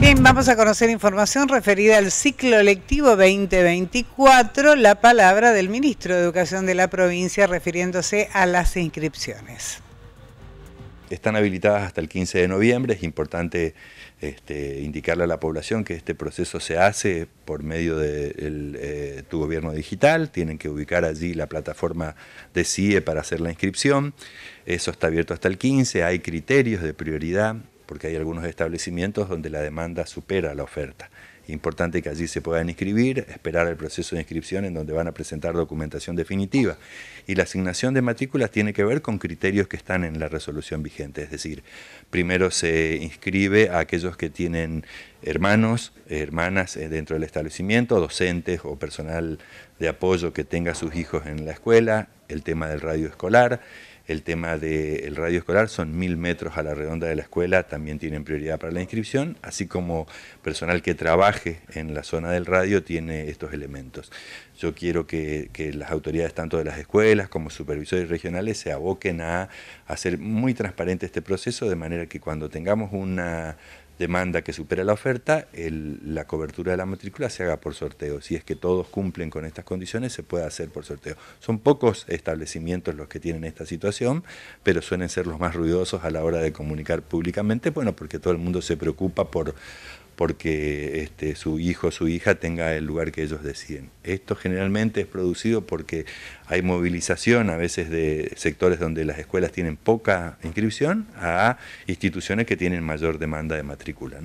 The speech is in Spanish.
Bien, vamos a conocer información referida al ciclo lectivo 2024, la palabra del ministro de Educación de la provincia refiriéndose a las inscripciones. Están habilitadas hasta el 15 de noviembre, es importante este, indicarle a la población que este proceso se hace por medio de eh, tu gobierno digital, tienen que ubicar allí la plataforma de CIE para hacer la inscripción, eso está abierto hasta el 15, hay criterios de prioridad, porque hay algunos establecimientos donde la demanda supera la oferta. Importante que allí se puedan inscribir, esperar el proceso de inscripción en donde van a presentar documentación definitiva. Y la asignación de matrículas tiene que ver con criterios que están en la resolución vigente, es decir, primero se inscribe a aquellos que tienen hermanos, hermanas eh, dentro del establecimiento, docentes o personal de apoyo que tenga sus hijos en la escuela, el tema del radio escolar el tema del radio escolar, son mil metros a la redonda de la escuela, también tienen prioridad para la inscripción, así como personal que trabaje en la zona del radio tiene estos elementos. Yo quiero que, que las autoridades tanto de las escuelas como supervisores regionales se aboquen a hacer muy transparente este proceso, de manera que cuando tengamos una demanda que supera la oferta, la cobertura de la matrícula se haga por sorteo. Si es que todos cumplen con estas condiciones, se puede hacer por sorteo. Son pocos establecimientos los que tienen esta situación, pero suelen ser los más ruidosos a la hora de comunicar públicamente, bueno, porque todo el mundo se preocupa por porque este, su hijo o su hija tenga el lugar que ellos deciden. Esto generalmente es producido porque hay movilización a veces de sectores donde las escuelas tienen poca inscripción a instituciones que tienen mayor demanda de matrícula.